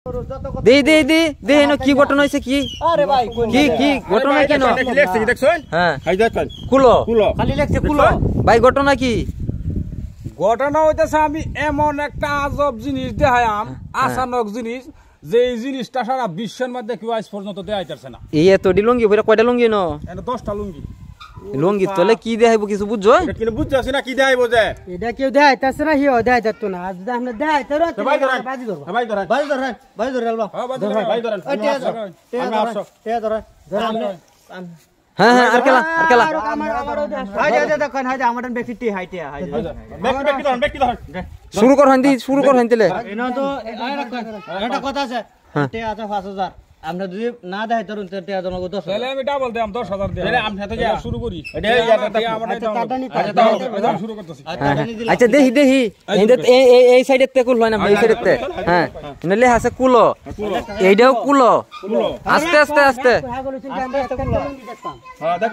হ্যাঁ। কুলো ভাই ঘটনা কি ঘটনা আমি এমন একটা আজব জিনিস দেখায়াম হ্যাঁ, হ্যাঁ। আসানক জিনিস যে এই জিনিসটা সারা বিশ্বের মধ্যে কেউ আজ পর্যন্ত দেখাইতাছে না এই এত লুঙ্গি কয়টা লুঙ্গি নো দশটা লুঙ্গি লুঙ্গি তোলে কি দেয়া হইব কিছু বুঝছো এটা শুরু কর হান্তি শুরু কর হান্তিলে এটা কথা আছে হ্যাঁ। আমরা যদি না দেয় ধরুন আমি ডাবল দিলাম দশ হাজার শুরু করি আচ্ছা দেখি দেখি এই সাইডে তে কুল হয় না এই সাইডে তে হ্যাঁ নলে আছে কুলো এইটাও কুলো আস্তে আস্তে আস্তে হ্যাঁ দেখ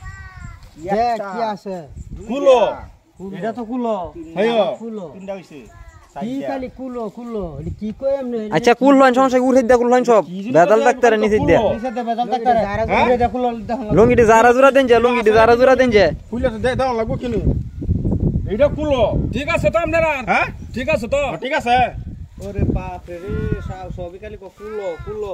হ্যাঁ। আচ্ছা কুল লাইন সমস্যা উল হিদ্দা কুল লাইন সব বেদাল ডাক্তারে নিচে দিয়া হ্যাঁ। লুঙ্গিটি জারা জুরা দেন যে লুঙ্গিটি জারা আচ্ছা, জুরা আচ্ছা। দেন যে দাও লাগবো কিনু এটা কুলো ঠিক আছে তো আপনারা হ্যাঁ ঠিক আছে তো হ্যাঁ, ঠিক আছে ওরে বাপ রে সবই খালি কুলো কুলো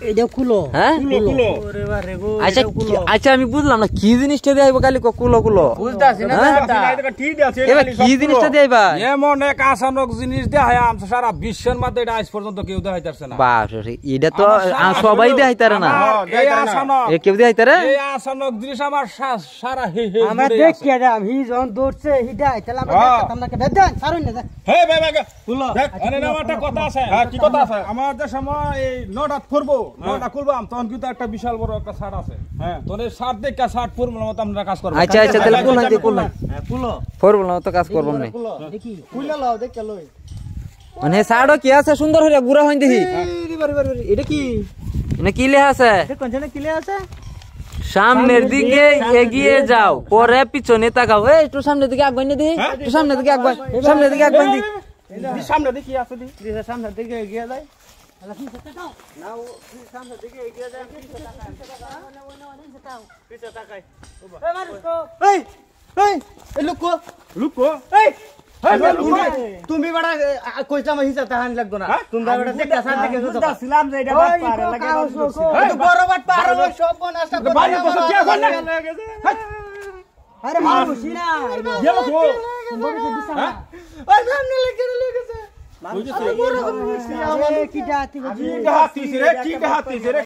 হ্যাঁ? আচ্ছা, আচ্ছা আমি বুঝলাম না কি জিনিসটা দিয়ে কালি কুলো কুলো হ্যাঁ? কি জিনিসটা দিয়ে এমন এক আসানক জিনিস দেখায় সারা বিশ্বের মধ্যে এটা আজ পর্যন্ত কেউ দেখাইতারছে না বাস এটা তো সবাই দেখাইতারে না হ্যাঁ, এই আসানক কেউ দেখাইতারে এই আসানক জিনিস আমার সারা হে হে আমরা দেখি এটা আমি যখন দৌড়ছে হিডা তাহলে আমরা আপনাকে ভেদ দেন সারুন না হে ভাই ভাই কুলো দেখ আরে না একটা আচ্ছা, কথা আছে হ্যাঁ কি কথা আছে আমাদের সময় এই নটাত করবো মানে কি লেখা আছে কি লেখা আছে সামনের দিকে এগিয়ে যাও পরে পিছনে তাকাও এই একটু সামনের দিকে আগুন দিই একটু সামনের দিকে আগুন সামনের দিকে সামনে দিকে আছে দি সামনের দিকে এগিয়ে যায় Alasan sa takaw. Now, saan sa dige igya da pisa takay. Wala wala wala sa takaw. Pisa takay. Uba. Hey Marco. Hey! Hey! Luko. Luko. Hey! तुम्ही बडा कोयचा मशी जाता हान लागतो ना तुमचा बडा ते कसा ते कसं होता सलाम जायडा बात पार लगे तू बरोबर पार शॉप पण असा बाई कसं क्या कोण अरे हा मुशीना ये बघ हो बघ दिसा अरे सामने लगे लगे तो हाथी से रे हाथी से रे